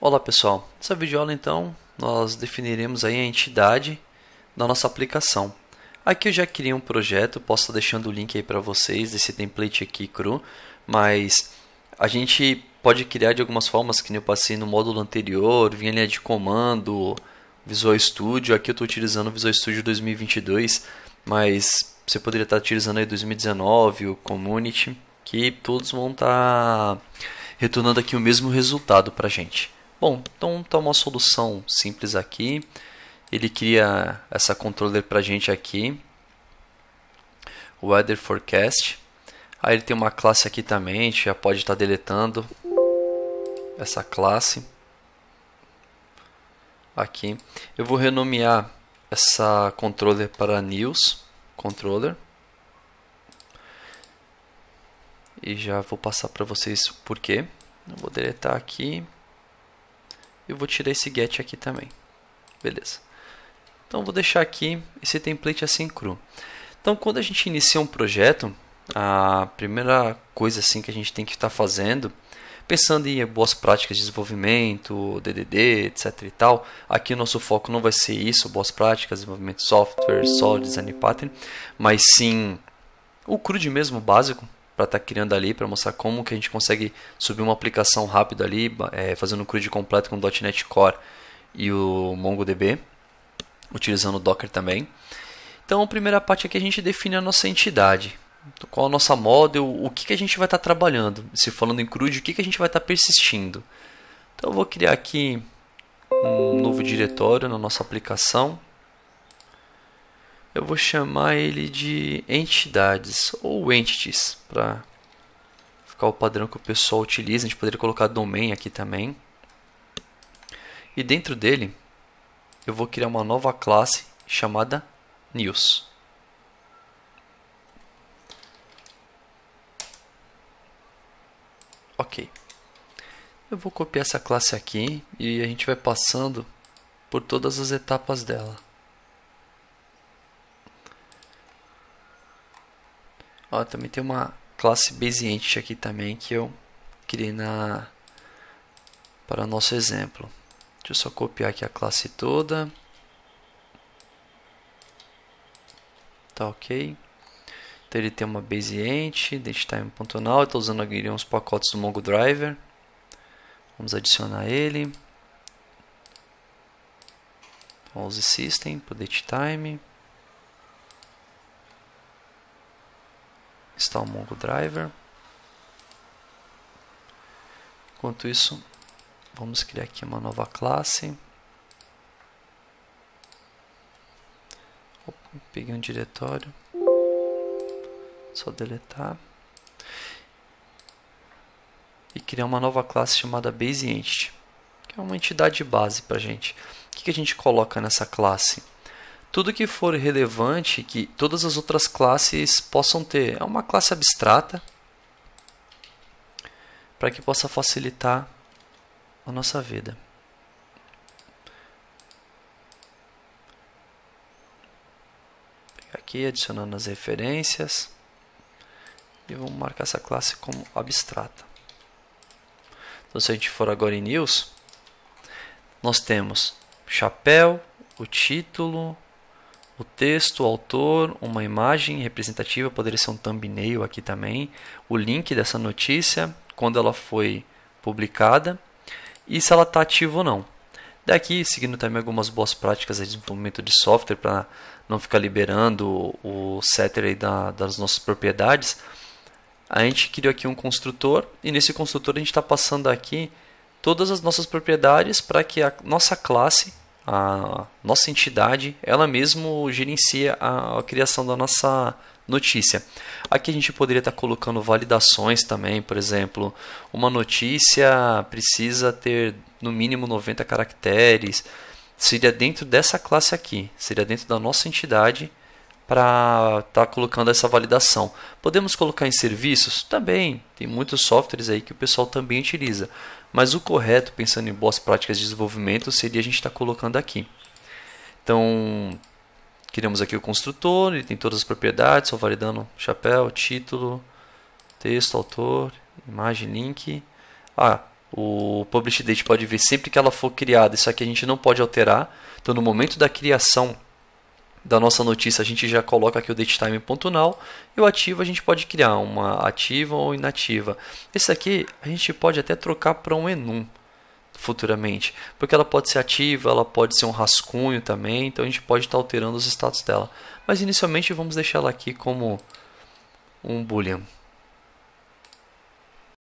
Olá pessoal, nessa videoaula então nós definiremos aí a entidade da nossa aplicação. Aqui eu já criei um projeto, posso estar deixando o link aí para vocês desse template aqui cru, mas a gente pode criar de algumas formas, que eu passei no módulo anterior, vinha linha de comando, Visual Studio, aqui eu estou utilizando o Visual Studio 2022, mas você poderia estar utilizando aí 2019, o Community, que todos vão estar retornando aqui o mesmo resultado para a gente. Bom, então está uma solução simples aqui. Ele cria essa controller para a gente aqui, Weather Forecast. Aí ele tem uma classe aqui também, a gente já pode estar tá deletando essa classe aqui. Eu vou renomear essa controller para News Controller. E já vou passar para vocês o porquê. Eu vou deletar aqui eu vou tirar esse get aqui também. Beleza. Então vou deixar aqui esse template assim cru. Então quando a gente inicia um projeto, a primeira coisa assim que a gente tem que estar tá fazendo, pensando em boas práticas de desenvolvimento, DDD, etc e tal. Aqui o nosso foco não vai ser isso, boas práticas, desenvolvimento de software, só design pattern, mas sim o CRUD mesmo básico, para estar tá criando ali, para mostrar como que a gente consegue subir uma aplicação rápida ali, é, fazendo um CRUD completo com .NET Core e o MongoDB, utilizando o Docker também. Então, a primeira parte é que a gente define a nossa entidade, então, qual a nossa model, o que, que a gente vai estar tá trabalhando, se falando em CRUD, o que, que a gente vai estar tá persistindo. Então, eu vou criar aqui um novo diretório na nossa aplicação, eu vou chamar ele de entidades ou entities para ficar o padrão que o pessoal utiliza. A gente poderia colocar domain aqui também. E dentro dele eu vou criar uma nova classe chamada news. Ok. Eu vou copiar essa classe aqui e a gente vai passando por todas as etapas dela. Ó, também tem uma classe Beziente aqui também que eu criei na para nosso exemplo. Deixa eu só copiar aqui a classe toda. Tá ok. Então ele tem uma Beziente, DateTime.now. Estou tá usando aqui uns pacotes do MongoDriver. Vamos adicionar ele. Use System, para DateTime. instalar o Mongo Driver. Enquanto isso, vamos criar aqui uma nova classe. Opa, peguei um diretório. Só deletar. E criar uma nova classe chamada BaseEntity, que é uma entidade base para gente. O que a gente coloca nessa classe? tudo que for relevante que todas as outras classes possam ter. É uma classe abstrata para que possa facilitar a nossa vida. Aqui adicionando as referências e vamos marcar essa classe como abstrata. Então, se a gente for agora em News, nós temos chapéu, o título, o texto, o autor, uma imagem representativa, poderia ser um thumbnail aqui também, o link dessa notícia, quando ela foi publicada e se ela está ativa ou não. Daqui, seguindo também algumas boas práticas de desenvolvimento de software para não ficar liberando o setter da, das nossas propriedades, a gente criou aqui um construtor e nesse construtor a gente está passando aqui todas as nossas propriedades para que a nossa classe a nossa entidade, ela mesmo gerencia a, a criação da nossa notícia. Aqui a gente poderia estar colocando validações também, por exemplo, uma notícia precisa ter no mínimo 90 caracteres. Seria dentro dessa classe aqui, seria dentro da nossa entidade para estar tá colocando essa validação. Podemos colocar em serviços? Também, tem muitos softwares aí que o pessoal também utiliza. Mas o correto, pensando em boas práticas de desenvolvimento, seria a gente estar tá colocando aqui. Então, criamos aqui o construtor, ele tem todas as propriedades, só validando chapéu, título, texto, autor, imagem, link. Ah, o publish date pode ver sempre que ela for criada, isso aqui a gente não pode alterar. Então, no momento da criação da nossa notícia, a gente já coloca aqui o datetime.now e o ativo a gente pode criar uma ativa ou inativa. Esse aqui a gente pode até trocar para um enum futuramente, porque ela pode ser ativa, ela pode ser um rascunho também, então a gente pode estar tá alterando os status dela. Mas inicialmente vamos deixar ela aqui como um boolean.